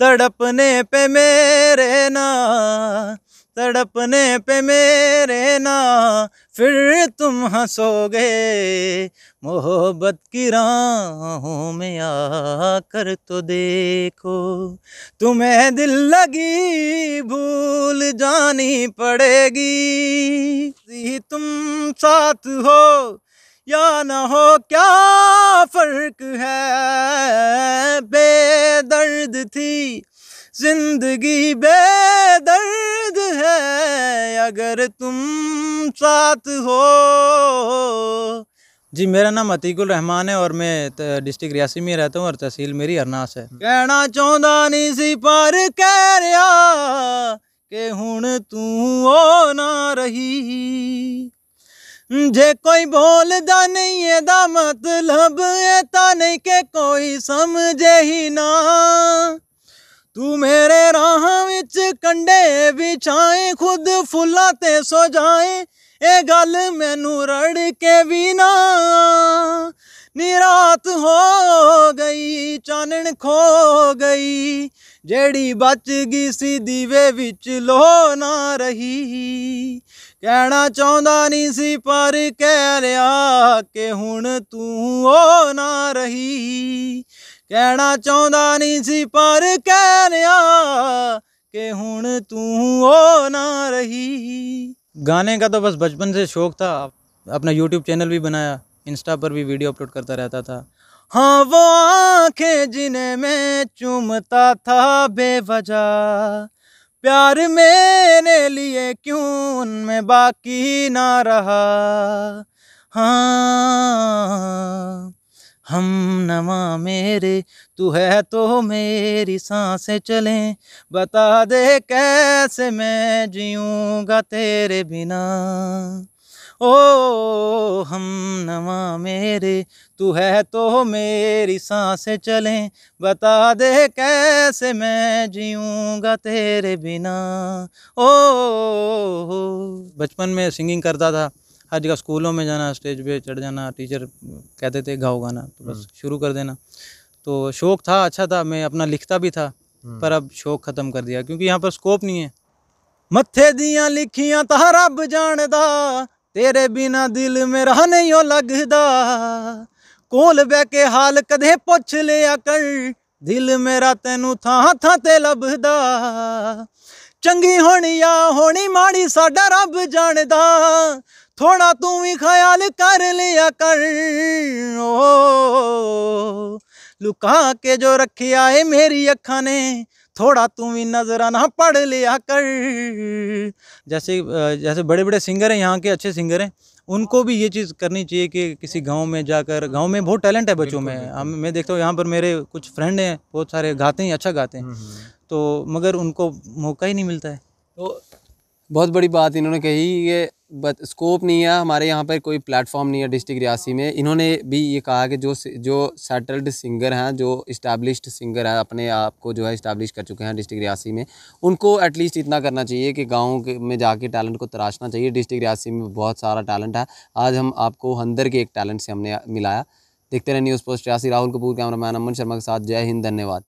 तड़पने पे मेरे ना तड़पने पे मेरे ना फिर तुम हंसोगे मोहब्बत की राहों में आकर तो देखो तुम्हें दिल लगी भूल जानी पड़ेगी ही तुम साथ हो या ना हो क्या फर्क है दर्द थी जिंदगी बेदर्द है अगर तुम साथ हो जी मेरा नाम अतीकुल रहमान है और मैं डिस्ट्रिक्ट रियासी में रहता हूँ और तहसील मेरी अरनास है कहना चाहता नहीं सी पर कह रहा कि हूँ तू ओ ना रही समझे कोई बोलदा नहीं एदा मतलब ऐता नहीं के कोई समझे ही ना तू मेरे राह विच कंडे बिछाए खुद फुला ते सो जाए ए गल मैनू रड़ के भी ना निरात हो गई चानन खो गई जड़ी बचगी सी दीवे बिच लो ना रही कहना चाहता नहीं सी पर कह लिया के हूँ तू ओ ना रही कहना चाहता नहीं सी पर कह लिया के हूँ तू ओ ना रही गाने का तो बस बचपन से शौक था अपना यूट्यूब चैनल भी बनाया इंस्टा पर भी वीडियो अपलोड करता रहता था हाँ वो आंखें जिन्हें मैं चूमता था बेवजह प्यार मेरे लिए क्यों उनमें बाकी ना रहा हाँ हम नवा मेरे तू है तो मेरी सांसें चलें बता दे कैसे मैं जीऊँगा तेरे बिना ओ हम नवा मेरे तू है तो मेरी सांसें चलें बता दे कैसे मैं जीऊँगा तेरे बिना ओ बचपन में सिंगिंग करता था हर जगह स्कूलों में जाना स्टेज पे चढ़ जाना टीचर कहते थे गाओ गाना तो बस हम्म। शुरू कर देना तो शौक़ था अच्छा था मैं अपना लिखता भी था हम्म। पर अब शौक़ ख़त्म कर दिया क्योंकि यहाँ पर स्कोप नहीं है मत्थे दियाँ लिखियाँ ता रब जानदा ਤੇਰੇ ਬਿਨਾ ਦਿਲ ਮੇਰਾ ਨਹੀਂ ਉਹ ਲੱਗਦਾ ਕੋਲ ਬਹਿ ਕੇ ਹਾਲ ਕਦੇ ਪੁੱਛ ਲਿਆ ਕਰ ਦਿਲ ਮੇਰਾ ਤੈਨੂੰ ਥਾਂ ਥਾਂ ਤੇ ਲੱਭਦਾ ਚੰਗੀ ਹੋਣੀ ਆ ਹੋਣੀ ਮਾੜੀ ਸਾਡਾ ਰੱਬ ਜਾਣਦਾ ਥੋੜਾ ਤੂੰ ਵੀ ਖਿਆਲ ਕਰ ਲਿਆ ਕਰ ਓ ਲੁਕਾ ਕੇ ਜੋ ਰੱਖਿਆ ਏ ਮੇਰੀ ਅੱਖਾਂ ਨੇ थोड़ा तू भी नजराना पढ़ लिया कर जैसे जैसे बड़े बड़े सिंगर हैं यहाँ के अच्छे सिंगर हैं उनको भी ये चीज़ करनी चाहिए कि किसी गांव में जाकर गांव में बहुत टैलेंट है बच्चों में हम मैं देखता हूँ यहाँ पर मेरे कुछ फ्रेंड हैं बहुत सारे गाते हैं अच्छा गाते हैं हम्म, हम्म। तो मगर उनको मौका ही नहीं मिलता है तो बहुत बड़ी बात इन्होंने कही ये स्कोप नहीं है हमारे यहाँ पर कोई प्लेटफॉर्म नहीं है डिस्ट्रिक्ट रियासी में इन्होंने भी ये कहा कि जो जो सेटल्ड सिंगर हैं जो इस्टेब्लिश्ड सिंगर हैं अपने आप को जो है इस्टेब्लिश कर चुके हैं डिस्ट्रिक्ट रियासी में उनको एटलीस्ट इतना करना चाहिए कि गाँव में जाके टैलेंट को तराशना चाहिए डिस्ट्रिक्ट रियासी में बहुत सारा टैलेंट है आज हम आपको हंदर के एक टैलेंट से हमने मिलाया देखते रहे news post Reasi Rahul Kapoor man Aman Sharma के साथ जय हिंद धन्यवाद